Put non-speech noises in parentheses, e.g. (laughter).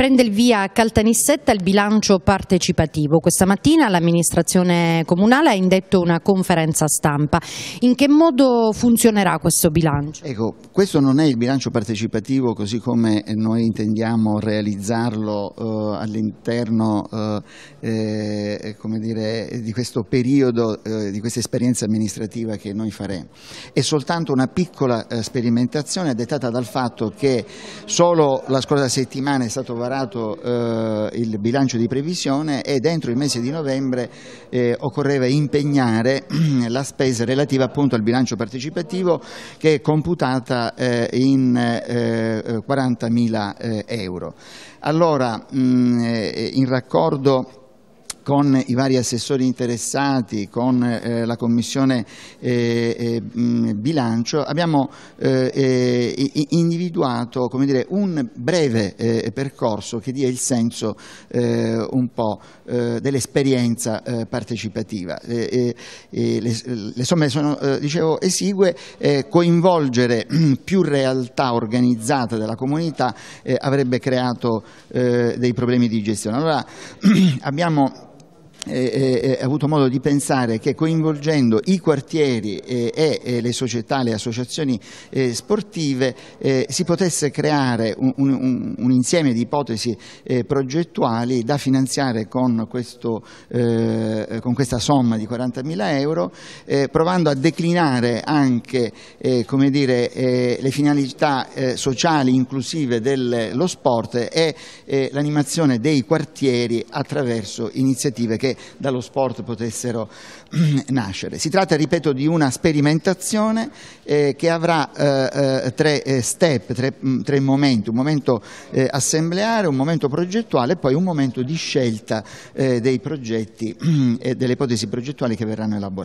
Prende il via a Caltanissetta il bilancio partecipativo. Questa mattina l'amministrazione comunale ha indetto una conferenza stampa. In che modo funzionerà questo bilancio? Ecco, questo non è il bilancio partecipativo così come noi intendiamo realizzarlo eh, all'interno eh, eh di questo periodo, eh, di questa esperienza amministrativa che noi faremo. È soltanto una piccola eh, sperimentazione dettata dal fatto che solo la scorsa settimana è stato varato lavorato eh, il bilancio di previsione e dentro il mese di novembre eh, occorreva impegnare (clears throat) la spesa relativa appunto al bilancio partecipativo che è computata eh, in 40.000 eh, eh, eh, euro. Allora, mh, mm, in raccordo con i vari assessori interessati, con eh, la Commissione eh, eh, Bilancio, abbiamo eh, eh, individuato dire, un breve eh, percorso che dia il senso un po' dell'esperienza partecipativa. Le, le, somme sono, dicevo, esigue, coinvolgere più realtà organizzate della comunità avrebbe creato dei problemi di gestione. Allora (clears throat) abbiamo eh, eh, avuto modo di pensare che coinvolgendo i quartieri eh, e le società, le associazioni sportive si potesse creare un, un, un insieme di ipotesi progettuali da finanziare con, questo, con questa somma di 40.000 euro provando a declinare anche dire, le finalità sociali inclusive dello sport e l'animazione dei quartieri attraverso iniziative che che dallo sport potessero mm, nascere. Si tratta, ripeto, di una sperimentazione eh, che avrà eh, eh tre eh, step, tre, mm, tre, momenti, un momento eh, assembleare, un momento progettuale e poi un momento di scelta eh, dei progetti mm, e delle ipotesi progettuali che verranno elaborate.